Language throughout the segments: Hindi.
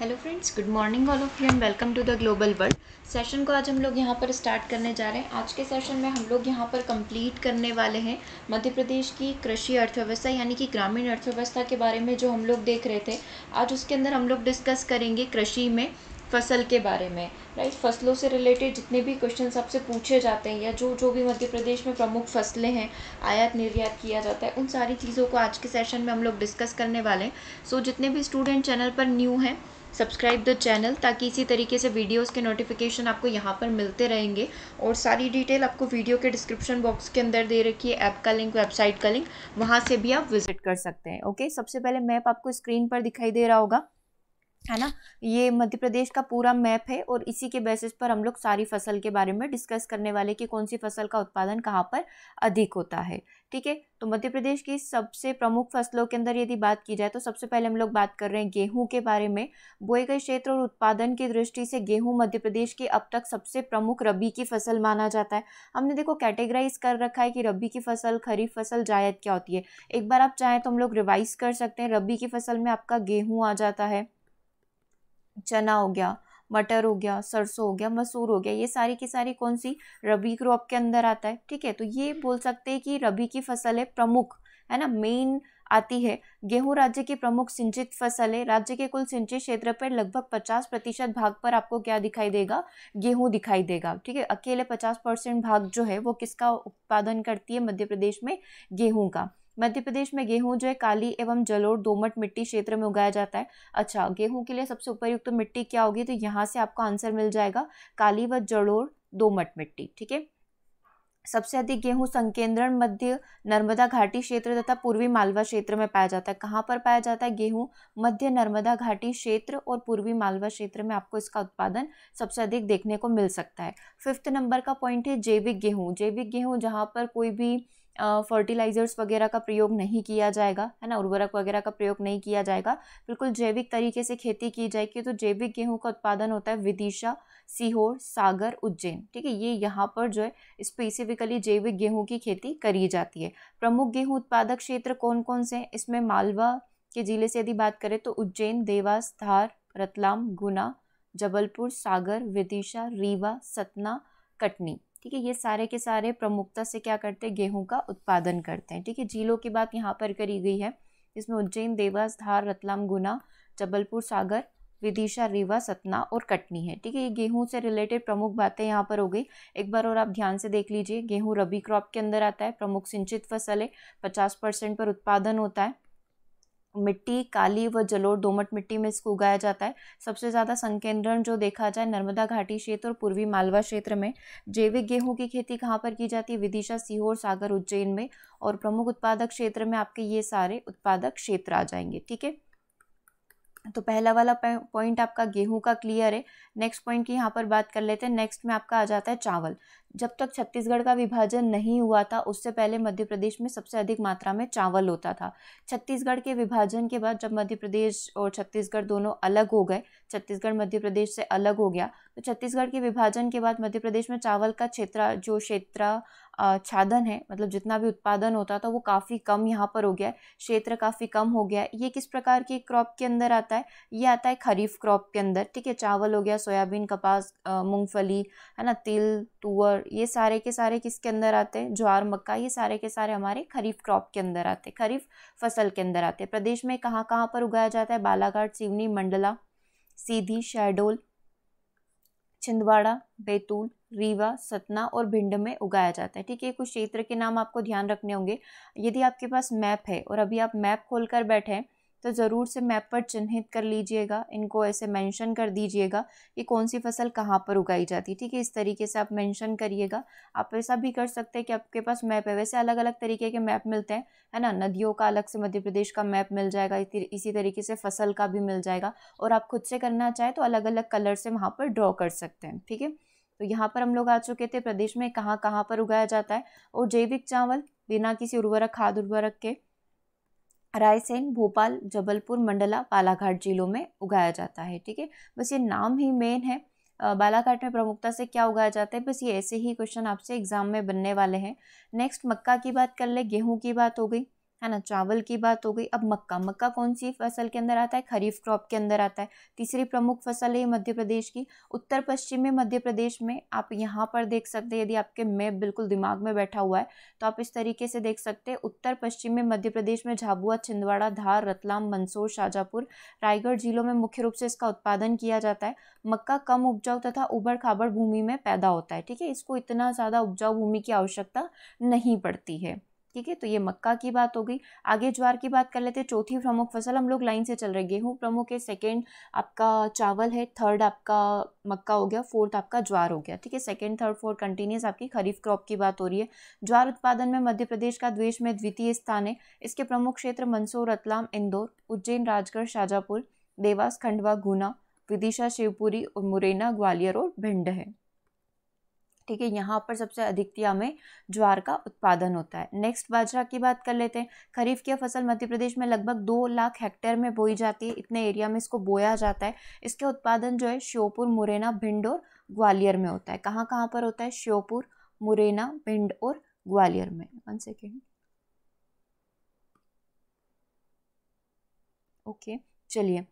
hello friends good morning all of you and welcome to the global world session को आज हम लोग यहाँ पर स्टार्ट करने जा रहे हैं आज के सेशन में हम लोग यहाँ पर कंप्लीट करने वाले हैं मध्य प्रदेश की कृषि अर्थव्यवस्था यानी कि ग्रामीण अर्थव्यवस्था के बारे में जो हम लोग देख रहे थे आज उसके अंदर हम लोग डिस्कस करेंगे कृषि में फसल के बारे में राइट फसलों से रिलेटेड जितने भी क्वेश्चन आपसे पूछे जाते हैं या जो जो भी मध्य प्रदेश में प्रमुख फसलें हैं आयात निर्यात किया जाता है उन सारी चीज़ों को आज के सेशन में हम लोग डिस्कस करने वाले हैं सो जितने भी स्टूडेंट चैनल पर न्यू हैं सब्सक्राइब द चैनल ताकि इसी तरीके से वीडियोस के नोटिफिकेशन आपको यहाँ पर मिलते रहेंगे और सारी डिटेल आपको वीडियो के डिस्क्रिप्शन बॉक्स के अंदर दे रखी है ऐप का लिंक वेबसाइट का लिंक वहाँ से भी आप विजिट कर सकते हैं ओके सबसे पहले मैप आपको स्क्रीन पर दिखाई दे रहा होगा है ना ये मध्य प्रदेश का पूरा मैप है और इसी के बेसिस पर हम लोग सारी फसल के बारे में डिस्कस करने वाले कि कौन सी फसल का उत्पादन कहाँ पर अधिक होता है ठीक है तो मध्य प्रदेश की सबसे प्रमुख फसलों के अंदर यदि बात की जाए तो सबसे पहले हम लोग बात कर रहे हैं गेहूं के बारे में बोए गए क्षेत्र और उत्पादन की दृष्टि से गेहूं मध्य प्रदेश की अब तक सबसे प्रमुख रबी की फसल माना जाता है हमने देखो कैटेगराइज कर रखा है कि रबी की फसल खरीफ फसल जायद क्या होती है एक बार आप चाहें तो हम लोग रिवाइज कर सकते हैं रबी की फसल में आपका गेहूँ आ जाता है चना हो गया मटर हो गया सरसों हो गया मसूर हो गया ये सारी की सारी कौन सी रबी क्रॉप के अंदर आता है ठीक है तो ये बोल सकते हैं कि रबी की फसल है प्रमुख है ना मेन आती है गेहूं राज्य की प्रमुख सिंचित फसल है राज्य के कुल सिंचित क्षेत्र पर लगभग 50 प्रतिशत भाग पर आपको क्या दिखाई देगा गेहूं दिखाई देगा ठीक है अकेले 50 परसेंट भाग जो है वो किसका उत्पादन करती है मध्य प्रदेश में गेहूं का मध्य प्रदेश में गेहूं जो है काली एवं जलोढ़ दोमट मिट्टी क्षेत्र में उगाया जाता है अच्छा गेहूं के लिए सबसे उपयुक्त तो मिट्टी क्या होगी तो यहाँ से आपको आंसर मिल जाएगा काली व जलोढ़ दोमट मिट्टी ठीक है सबसे अधिक गेहूं संकेंद्रण मध्य नर्मदा घाटी क्षेत्र तथा पूर्वी मालवा क्षेत्र में पाया जाता है कहाँ पर पाया जाता है गेहूं मध्य नर्मदा घाटी क्षेत्र और पूर्वी मालवा क्षेत्र में आपको इसका उत्पादन सबसे अधिक देखने को मिल सकता है फिफ्थ नंबर का पॉइंट है जैविक गेहूं जैविक गेहूं जहाँ पर कोई भी फर्टिलाइज़र्स वगैरह का प्रयोग नहीं किया जाएगा है ना उर्वरक वगैरह का प्रयोग नहीं किया जाएगा बिल्कुल जैविक तरीके से खेती की जाएगी तो जैविक गेहूं का उत्पादन होता है विदिशा सीहोर सागर उज्जैन ठीक है ये यहाँ पर जो है स्पेसिफिकली जैविक गेहूँ की खेती करी जाती है प्रमुख गेहूँ उत्पादक क्षेत्र कौन कौन से हैं इसमें मालवा के ज़िले से यदि बात करें तो उज्जैन देवास धार रतलाम गुना जबलपुर सागर विदिशा रीवा सतना कटनी ठीक है ये सारे के सारे प्रमुखता से क्या करते हैं गेहूँ का उत्पादन करते हैं ठीक है झीलों की बात यहाँ पर करी गई है इसमें उज्जैन देवास धार रतलाम गुना जबलपुर सागर विदिशा रीवा सतना और कटनी है ठीक है ये गेहूं से रिलेटेड प्रमुख बातें यहाँ पर हो गई एक बार और आप ध्यान से देख लीजिए गेहूं रबी क्रॉप के अंदर आता है प्रमुख सिंचित फसल है पचास परसेंट पर उत्पादन होता है मिट्टी काली व जलोर दोमट मिट्टी में इसको उगाया जाता है सबसे ज़्यादा संकेंद्रण जो देखा जाए नर्मदा घाटी क्षेत्र और पूर्वी मालवा क्षेत्र में जैविक गेहूं की खेती कहाँ पर की जाती है विदिशा सीहोर सागर उज्जैन में और प्रमुख उत्पादक क्षेत्र में आपके ये सारे उत्पादक क्षेत्र आ जाएंगे ठीक है तो पहला वाला पॉइंट आपका गेहूं का क्लियर है नेक्स्ट पॉइंट की यहाँ पर बात कर लेते हैं नेक्स्ट में आपका आ जाता है चावल जब तक छत्तीसगढ़ का विभाजन नहीं हुआ था उससे पहले मध्य प्रदेश में सबसे अधिक मात्रा में चावल होता था छत्तीसगढ़ के विभाजन के बाद जब मध्य प्रदेश और छत्तीसगढ़ दोनों अलग हो गए छत्तीसगढ़ मध्य प्रदेश से अलग हो गया तो छत्तीसगढ़ के विभाजन के बाद मध्य प्रदेश में चावल का क्षेत्र जो क्षेत्र छादन है मतलब जितना भी उत्पादन होता था वो काफ़ी कम यहाँ पर हो गया है क्षेत्र काफ़ी कम हो गया है ये किस प्रकार के क्रॉप के अंदर आता है ये आता है खरीफ क्रॉप के अंदर ठीक है चावल हो गया सोयाबीन कपास मूँगफली है ना तिल तुअर ये सारे के सारे किसके अंदर आते हैं ज्वार मक्का ये सारे के सारे हमारे खरीफ क्रॉप के अंदर आते हैं खरीफ फसल के अंदर आते हैं प्रदेश में कहाँ कहाँ पर उगाया जाता है बालाघाट सिवनी मंडला सीधी शहडोल छिंदवाड़ा बैतूल रीवा सतना और भिंड में उगाया जाता है ठीक है कुछ क्षेत्र के नाम आपको ध्यान रखने होंगे यदि आपके पास मैप है और अभी आप मैप खोलकर बैठे हैं तो ज़रूर से मैप पर चिन्हित कर लीजिएगा इनको ऐसे मेंशन कर दीजिएगा कि कौन सी फसल कहाँ पर उगाई जाती है ठीक है इस तरीके से आप मेंशन करिएगा आप ऐसा भी कर सकते हैं कि आपके पास मैप है वैसे अलग अलग तरीके के मैप मिलते हैं है ना नदियों का अलग से मध्य प्रदेश का मैप मिल जाएगा इसी तरीके से फसल का भी मिल जाएगा और आप खुद से करना चाहें तो अलग अलग कलर से वहाँ पर ड्रॉ कर सकते हैं ठीक है तो यहाँ पर हम लोग आ चुके थे प्रदेश में कहाँ कहाँ पर उगाया जाता है और जैविक चावल बिना किसी उर्वरक खाद उर्वरक के रायसेन भोपाल जबलपुर मंडला बालाघाट जिलों में उगाया जाता है ठीक है बस ये नाम ही मेन है बालाघाट में प्रमुखता से क्या उगाया जाता है बस ये ऐसे ही क्वेश्चन आपसे एग्जाम में बनने वाले हैं नेक्स्ट मक्का की बात कर ले गेहूँ की बात हो गई है ना चावल की बात हो गई अब मक्का मक्का कौन सी फसल के अंदर आता है खरीफ क्रॉप के अंदर आता है तीसरी प्रमुख फसल है मध्य प्रदेश की उत्तर पश्चिम में मध्य प्रदेश में आप यहाँ पर देख सकते हैं यदि आपके मैप बिल्कुल दिमाग में बैठा हुआ है तो आप इस तरीके से देख सकते हैं उत्तर पश्चिम में मध्य प्रदेश में झाबुआ छिंदवाड़ा धार रतलाम मंदसौर शाजापुर रायगढ़ जिलों में मुख्य रूप से इसका उत्पादन किया जाता है मक्का कम उपजाऊ तथा उबड़ खाबड़ भूमि में पैदा होता है ठीक है इसको इतना ज़्यादा उपजाऊ भूमि की आवश्यकता नहीं पड़ती है ठीक है तो ये मक्का की बात हो गई आगे ज्वार की बात कर लेते हैं चौथी प्रमुख फसल हम लोग लाइन से चल रहे गेहूँ प्रमुख है सेकेंड आपका चावल है थर्ड आपका मक्का हो गया फोर्थ आपका ज्वार हो गया ठीक है सेकेंड थर्ड फोर्थ कंटिन्यूस आपकी खरीफ क्रॉप की बात हो रही है ज्वार उत्पादन में मध्य प्रदेश का द्वेश में द्वितीय स्थान है इसके प्रमुख क्षेत्र मंदसौर रतलाम इंदौर उज्जैन राजगढ़ शाजापुर देवास खंडवा गुना विदिशा शिवपुरी और मुरैना ग्वालियर और भिंड है ठीक है यहाँ पर सबसे अधिकतया में ज्वार का उत्पादन होता है नेक्स्ट बाजरा की बात कर लेते हैं खरीफ की फसल मध्य प्रदेश में लगभग दो लाख हेक्टेयर में बोई जाती है इतने एरिया में इसको बोया जाता है इसके उत्पादन जो है श्योपुर मुरैना भिंड और ग्वालियर में होता है कहाँ कहाँ पर होता है श्योपुर मुरैना भिंड और ग्वालियर में वन सेकेंड ओके चलिए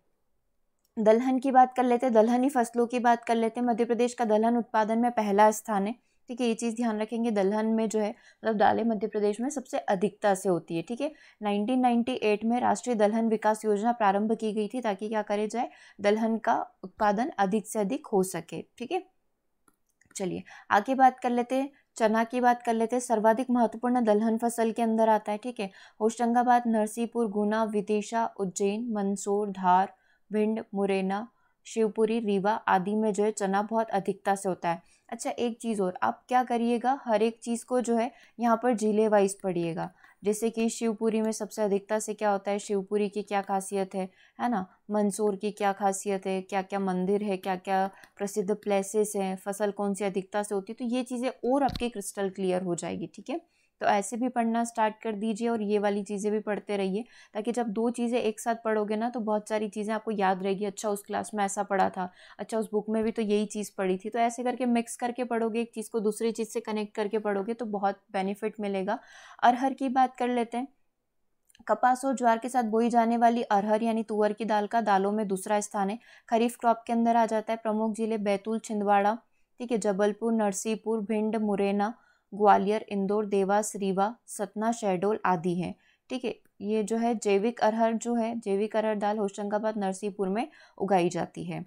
दलहन की बात कर लेते हैं दलहनी फसलों की बात कर लेते हैं मध्य प्रदेश का दलहन उत्पादन में पहला स्थान है ठीक है ये चीज़ ध्यान रखेंगे दलहन में जो है मतलब दालें मध्य प्रदेश में सबसे अधिकता से होती है ठीक है 1998 में राष्ट्रीय दलहन विकास योजना प्रारंभ की गई थी ताकि क्या करे जाए दलहन का उत्पादन अधिक से अधिक हो सके ठीक है चलिए आगे बात कर लेते हैं चना की बात कर लेते हैं सर्वाधिक महत्वपूर्ण दलहन फसल के अंदर आता है ठीक है होशंगाबाद नरसिंहपुर गुना विदिशा उज्जैन मंदसौर धार भिंड मुरैना शिवपुरी रीवा आदि में जो है चना बहुत अधिकता से होता है अच्छा एक चीज़ और आप क्या करिएगा हर एक चीज़ को जो है यहाँ पर जिले वाइज पढ़िएगा जैसे कि शिवपुरी में सबसे अधिकता से क्या होता है शिवपुरी की क्या खासियत है है ना मंसूर की क्या खासियत है क्या क्या मंदिर है क्या क्या प्रसिद्ध प्लेसेस हैं फसल कौन सी अधिकता से होती है तो ये चीज़ें और आपकी क्रिस्टल क्लियर हो जाएगी ठीक है तो ऐसे भी पढ़ना स्टार्ट कर दीजिए और ये वाली चीज़ें भी पढ़ते रहिए ताकि जब दो चीज़ें एक साथ पढ़ोगे ना तो बहुत सारी चीज़ें आपको याद रहेगी अच्छा उस क्लास में ऐसा पढ़ा था अच्छा उस बुक में भी तो यही चीज़ पढ़ी थी तो ऐसे करके मिक्स करके पढ़ोगे एक चीज़ को दूसरी चीज़ से कनेक्ट करके पढ़ोगे तो बहुत बेनिफिट मिलेगा अरहर की बात कर लेते हैं कपास और ज्वार के साथ बोई जाने वाली अरहर यानी तुअर की दाल का दालों में दूसरा स्थान है खरीफ क्रॉप के अंदर आ जाता है प्रमुख जिले बैतूल छिंदवाड़ा ठीक है जबलपुर नरसिंहपुर भिंड मुरैना ग्वालियर इंदौर देवास रीवा सतना शहडोल आदि हैं ठीक है ये जो है जैविक अरहर जो है जैविक अरहर दाल होशंगाबाद नरसिंहपुर में उगाई जाती है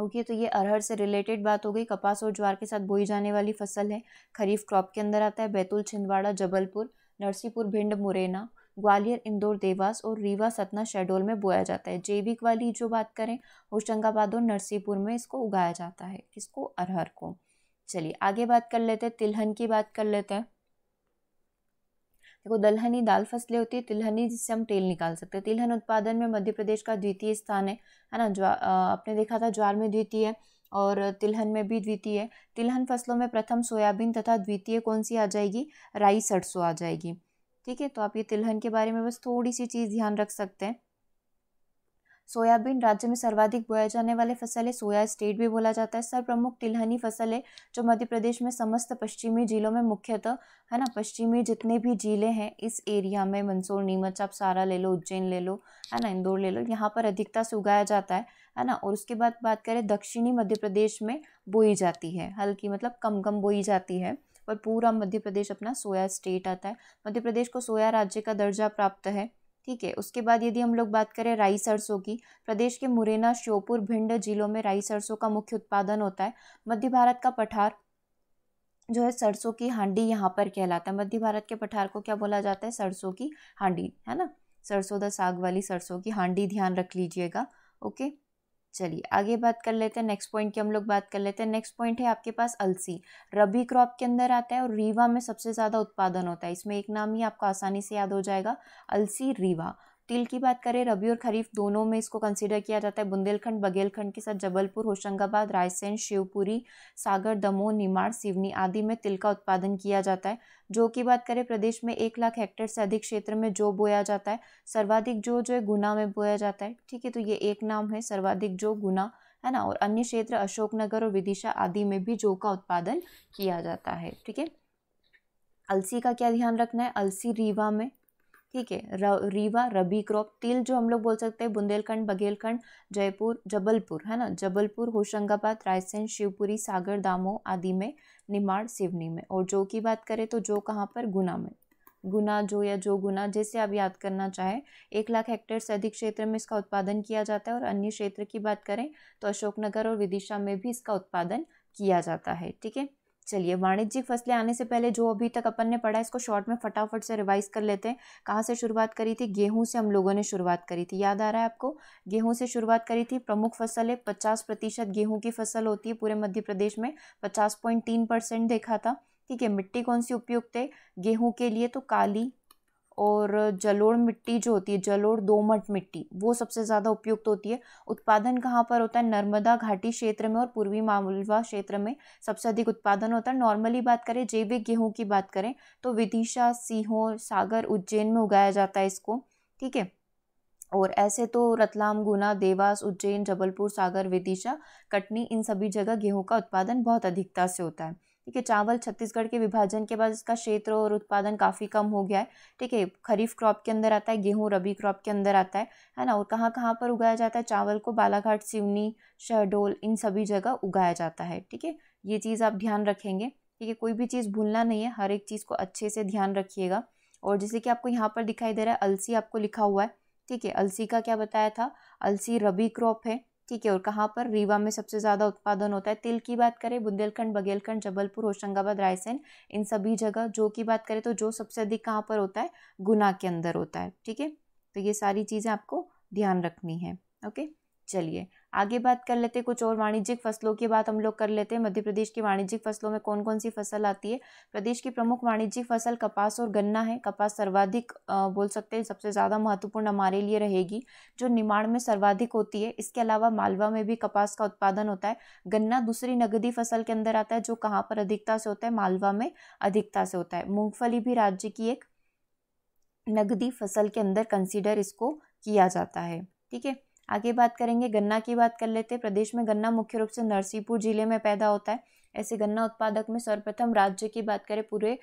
ओके okay, तो ये अरहर से रिलेटेड बात हो गई कपास और ज्वार के साथ बोई जाने वाली फसल है खरीफ क्रॉप के अंदर आता है बैतूल छिंदवाड़ा जबलपुर नरसिंहपुर भिंड मुरैना ग्वालियर इंदौर देवास और रीवा सतना शेडोल में बोया जाता है जैविक वाली जो बात करें होशंगाबाद और नरसिंहपुर में इसको उगाया जाता है किसको अरहर को चलिए आगे बात कर लेते हैं तिलहन की बात कर लेते हैं देखो दलहनी दाल फसलें होती है तिलहनी जिससे हम तेल निकाल सकते हैं तिलहन उत्पादन में मध्य प्रदेश का द्वितीय स्थान है है ना ज्वार आपने देखा था ज्वार में द्वितीय और तिलहन में भी द्वितीय है तिलहन फसलों में प्रथम सोयाबीन तथा द्वितीय कौन सी आ जाएगी राई सरसों आ जाएगी ठीक है तो आप ये तिलहन के बारे में बस थोड़ी सी चीज़ ध्यान रख सकते हैं सोयाबीन राज्य में सर्वाधिक बोया जाने वाले फसल है सोया स्टेट भी बोला जाता है सर प्रमुख तिलहनी फसल है जो मध्य प्रदेश में समस्त पश्चिमी जिलों में मुख्यतः है ना पश्चिमी जितने भी जिले हैं इस एरिया में मंदसौर नीमच आप सारा ले लो उज्जैन ले लो है ना इंदौर ले लो यहाँ पर अधिकता से उगाया जाता है है ना और उसके बाद बात करें दक्षिणी मध्य प्रदेश में बोई जाती है हल्की मतलब कम कम बोई जाती है और पूरा मध्य प्रदेश अपना सोया स्टेट आता है मध्य प्रदेश को सोया राज्य का दर्जा प्राप्त है ठीक है उसके बाद यदि हम लोग बात करें राई सरसों की प्रदेश के मुरैना श्योपुर भिंड जिलों में राई सरसों का मुख्य उत्पादन होता है मध्य भारत का पठार जो है सरसों की हांडी यहाँ पर कहलाता है मध्य भारत के पठार को क्या बोला जाता है सरसों की हांडी है ना सरसों द साग वाली सरसों की हांडी ध्यान रख लीजिएगा ओके चलिए आगे बात कर लेते हैं नेक्स्ट पॉइंट की हम लोग बात कर लेते हैं नेक्स्ट पॉइंट है आपके पास अलसी रबी क्रॉप के अंदर आता है और रीवा में सबसे ज़्यादा उत्पादन होता है इसमें एक नाम ही आपको आसानी से याद हो जाएगा अलसी रीवा तिल की बात करें रबी और खरीफ दोनों में इसको कंसिडर किया जाता है बुंदेलखंड बघेलखंड के साथ जबलपुर होशंगाबाद रायसेन शिवपुरी सागर दमोह निमाड़ सिवनी आदि में तिल का उत्पादन किया जाता है जो की बात करें प्रदेश में एक लाख हेक्टेयर से अधिक क्षेत्र में जो बोया जाता है सर्वाधिक जो जो है गुना में बोया जाता है ठीक है तो ये एक नाम है सर्वाधिक जो गुना है ना और अन्य क्षेत्र अशोकनगर और विदिशा आदि में भी जो का उत्पादन किया जाता है ठीक है अलसी का क्या ध्यान रखना है अलसी रीवा में ठीक है रीवा रबी क्रॉप तिल जो हम लोग बोल सकते हैं बुंदेलखंड बघेलखंड जयपुर जबलपुर है ना जबलपुर होशंगाबाद रायसेन शिवपुरी सागर दामो आदि में निमाड़ सिवनी में और जो की बात करें तो जो कहाँ पर गुना में गुना जो या जो गुना जैसे आप याद करना चाहें एक लाख हेक्टेयर से अधिक क्षेत्र में इसका उत्पादन किया जाता है और अन्य क्षेत्र की बात करें तो अशोकनगर और विदिशा में भी इसका उत्पादन किया जाता है ठीक है चलिए वाणिज्यिक फसलें आने से पहले जो अभी तक अपन ने पढ़ा इसको शॉर्ट में फटाफट से रिवाइज कर लेते हैं कहाँ से शुरुआत करी थी गेहूं से हम लोगों ने शुरुआत करी थी याद आ रहा है आपको गेहूं से शुरुआत करी थी प्रमुख फसल है पचास प्रतिशत गेहूँ की फसल होती है पूरे मध्य प्रदेश में पचास पॉइंट तीन परसेंट देखा था ठीक है मिट्टी कौन सी उपयुक्त है गेहूँ के लिए तो काली और जलोड़ मिट्टी जो होती है जलोड़ दोमट मिट्टी वो सबसे ज़्यादा उपयुक्त होती है उत्पादन कहाँ पर होता है नर्मदा घाटी क्षेत्र में और पूर्वी मालवा क्षेत्र में सबसे अधिक उत्पादन होता है नॉर्मली बात करें जैविक गेहूँ की बात करें तो विदिशा सीहोर सागर उज्जैन में उगाया जाता है इसको ठीक है और ऐसे तो रतलाम गुना देवास उज्जैन जबलपुर सागर विदिशा कटनी इन सभी जगह गेहूं का उत्पादन बहुत अधिकता से होता है ठीक है चावल छत्तीसगढ़ के विभाजन के बाद इसका क्षेत्र और उत्पादन काफ़ी कम हो गया है ठीक है खरीफ क्रॉप के अंदर आता है गेहूँ रबी क्रॉप के अंदर आता है है ना और कहाँ कहाँ पर उगाया जाता है चावल को बालाघाट सिवनी शहडोल इन सभी जगह उगाया जाता है ठीक है ये चीज़ आप ध्यान रखेंगे ठीक है कोई भी चीज़ भूलना नहीं है हर एक चीज़ को अच्छे से ध्यान रखिएगा और जैसे कि आपको यहाँ पर दिखाई दे रहा है अलसी आपको लिखा हुआ है ठीक है अलसी का क्या बताया था अलसी रबी क्रॉप है ठीक है और कहाँ पर रीवा में सबसे ज़्यादा उत्पादन होता है तिल की बात करें बुंदेलखंड बघेलखंड जबलपुर होशंगाबाद रायसेन इन सभी जगह जो की बात करें तो जो सबसे अधिक कहाँ पर होता है गुना के अंदर होता है ठीक है तो ये सारी चीज़ें आपको ध्यान रखनी है ओके चलिए आगे बात कर लेते हैं कुछ और वाणिज्यिक फसलों की बात हम लोग कर लेते हैं मध्य प्रदेश की वाणिज्यिक फसलों में कौन कौन सी फसल आती है प्रदेश की प्रमुख वाणिज्यिक फसल कपास और गन्ना है कपास सर्वाधिक बोल सकते हैं सबसे ज़्यादा महत्वपूर्ण हमारे लिए रहेगी जो निर्माण में सर्वाधिक होती है इसके अलावा मालवा में भी कपास का उत्पादन होता है गन्ना दूसरी नगदी फसल के अंदर आता है जो कहाँ पर अधिकता से होता है मालवा में अधिकता से होता है मूँगफली भी राज्य की एक नगदी फसल के अंदर कंसिडर इसको किया जाता है ठीक है आगे बात करेंगे गन्ना की बात कर लेते हैं प्रदेश में गन्ना मुख्य रूप से नरसिंहपुर जिले में पैदा होता है ऐसे गन्ना उत्पादक में सर्वप्रथम राज्य की बात करें पूरे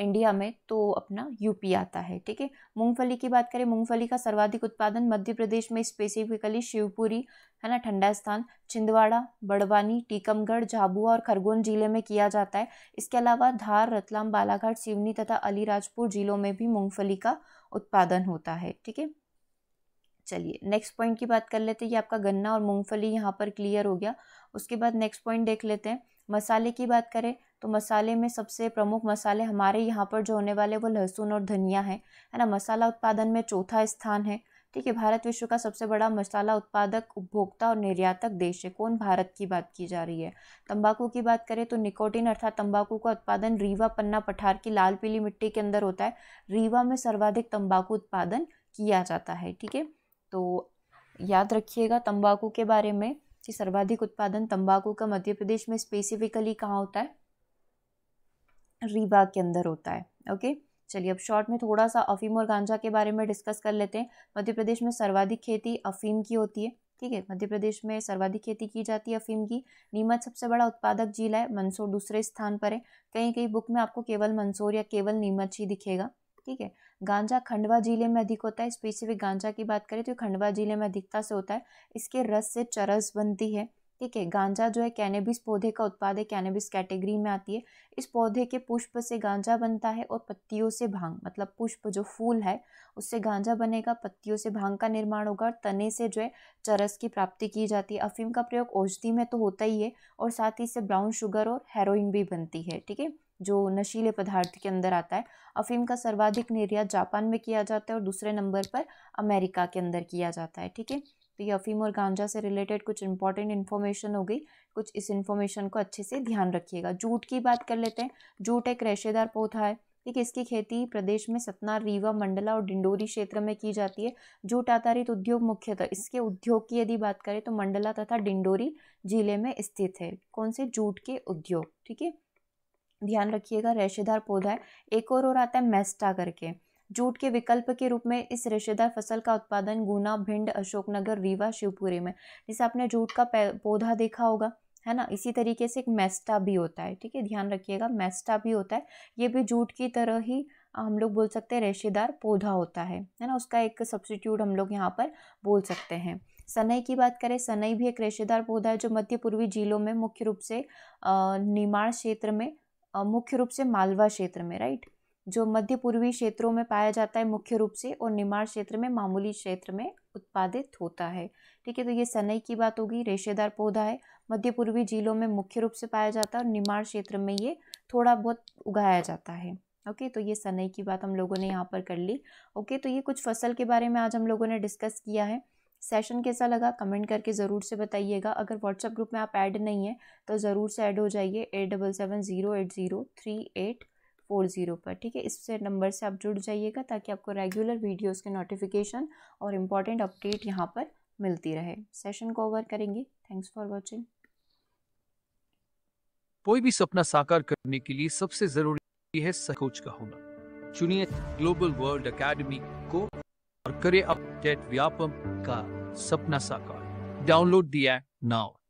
इंडिया में तो अपना यूपी आता है ठीक है मूंगफली की बात करें मूंगफली का सर्वाधिक उत्पादन मध्य प्रदेश में स्पेसिफिकली शिवपुरी है ना ठंडा स्थान छिंदवाड़ा बड़वानी टीकमगढ़ झाबुआ और खरगोन जिले में किया जाता है इसके अलावा धार रतलाम बालाघाट सिवनी तथा अलीराजपुर जिलों में भी मूँगफली का उत्पादन होता है ठीक है चलिए नेक्स्ट पॉइंट की बात कर लेते हैं ये आपका गन्ना और मूंगफली यहाँ पर क्लियर हो गया उसके बाद नेक्स्ट पॉइंट देख लेते हैं मसाले की बात करें तो मसाले में सबसे प्रमुख मसाले हमारे यहाँ पर जो होने वाले वो लहसुन और धनिया है है ना मसाला उत्पादन में चौथा स्थान है ठीक है भारत विश्व का सबसे बड़ा मसाला उत्पादक उपभोक्ता और निर्यातक देश है कौन भारत की बात की जा रही है तंबाकू की बात करें तो निकोटिन अर्थात तंबाकू का उत्पादन रीवा पन्ना पठार की लाल पीली मिट्टी के अंदर होता है रीवा में सर्वाधिक तंबाकू उत्पादन किया जाता है ठीक है तो याद रखिएगा तंबाकू के बारे में कि सर्वाधिक उत्पादन तंबाकू का मध्य प्रदेश में स्पेसिफिकली कहाँ होता है रीवा के अंदर होता है ओके चलिए अब शॉर्ट में थोड़ा सा अफीम और गांजा के बारे में डिस्कस कर लेते हैं मध्य प्रदेश में सर्वाधिक खेती अफीम की होती है ठीक है मध्य प्रदेश में सर्वाधिक खेती की जाती है अफीम की नीमच सबसे बड़ा उत्पादक जिला है मंदसौर दूसरे स्थान पर है कहीं कहीं बुक में आपको केवल मंदसौर या केवल नीमच ही दिखेगा ठीक है गांजा खंडवा जिले में अधिक होता है स्पेसिफिक गांजा की बात करें तो खंडवा जिले में अधिकता से होता है इसके रस से चरस बनती है ठीक है गांजा जो है कैनेबिस पौधे का उत्पाद है कैनेबिस कैटेगरी में आती है इस पौधे के पुष्प से गांजा बनता है और पत्तियों से भांग मतलब पुष्प जो फूल है उससे गांजा बनेगा पत्तियों से भांग का निर्माण होगा और तने से जो है चरस की प्राप्ति की जाती है अफीम का प्रयोग औषधि में तो होता ही है और साथ ही इससे ब्राउन शुगर और हेरोइन भी बनती है ठीक है जो नशीले पदार्थ के अंदर आता है अफीम का सर्वाधिक निर्यात जापान में किया जाता है और दूसरे नंबर पर अमेरिका के अंदर किया जाता है ठीक है तो ये अफीम और गांजा से रिलेटेड कुछ इंपॉर्टेंट इन्फॉर्मेशन हो गई कुछ इस इन्फॉर्मेशन को अच्छे से ध्यान रखिएगा जूट की बात कर लेते हैं जूट एक रेशेदार पौधा है ठीक है इसकी खेती प्रदेश में सतना रीवा मंडला और डिंडोरी क्षेत्र में की जाती है जूट आधारित उद्योग मुख्यतः इसके उद्योग की यदि बात करें तो मंडला तथा डिंडोरी जिले में स्थित है कौन से जूट के उद्योग ठीक है ध्यान रखिएगा रेशेदार पौधा है एक और और आता है मेस्टा करके जूट के विकल्प के रूप में इस रेशेदार फसल का उत्पादन गुना भिंड अशोकनगर रीवा शिवपुरी में जैसे आपने जूट का पौधा देखा होगा है ना इसी तरीके से एक मेस्टा भी होता है ठीक है ध्यान रखिएगा मेस्टा भी होता है ये भी जूट की तरह ही हम लोग बोल सकते हैं रेशेदार पौधा होता है है ना उसका एक सब्सिट्यूट हम लोग यहाँ पर बोल सकते हैं सनई की बात करें सनई भी एक रेशेदार पौधा है जो मध्य पूर्वी जिलों में मुख्य रूप से निर्माण क्षेत्र में मुख्य रूप से मालवा क्षेत्र में राइट जो मध्य पूर्वी क्षेत्रों में पाया जाता है मुख्य रूप से और निमाड़ क्षेत्र में मामूली क्षेत्र में उत्पादित होता है ठीक है तो ये सनई की बात होगी रेशेदार पौधा है मध्य पूर्वी जिलों में मुख्य रूप से पाया जाता है और निमाड़ क्षेत्र में ये थोड़ा बहुत उगाया जाता है ओके तो ये सनई की बात हम लोगों ने यहाँ पर कर ली ओके तो ये कुछ फसल के बारे में आज हम लोगों ने डिस्कस किया है सेशन कैसा लगा कमेंट करके ज़रूर से बताइएगा अगर व्हाट्सएप ग्रुप में आप ऐड नहीं है तो ज़रूर से ऐड हो जाइए eight double seven zero eight zero three eight four zero पर ठीक है इससे नंबर से आप जुड़ जाइएगा ताकि आपको रेगुलर वीडियोस के नोटिफिकेशन और इम्पॉर्टेंट अपडेट यहाँ पर मिलती रहे सेशन को ओवर करेंगे थैंक्स फॉर वॉचिंग कोई भी सपना साकार करने के लिए सबसे जरूरी है सकोच का होना चुनिए ग्लोबल वर्ल्ड अकेडमी को और करें अपडेट व्यापम का सपना साकार डाउनलोड दिया नाउ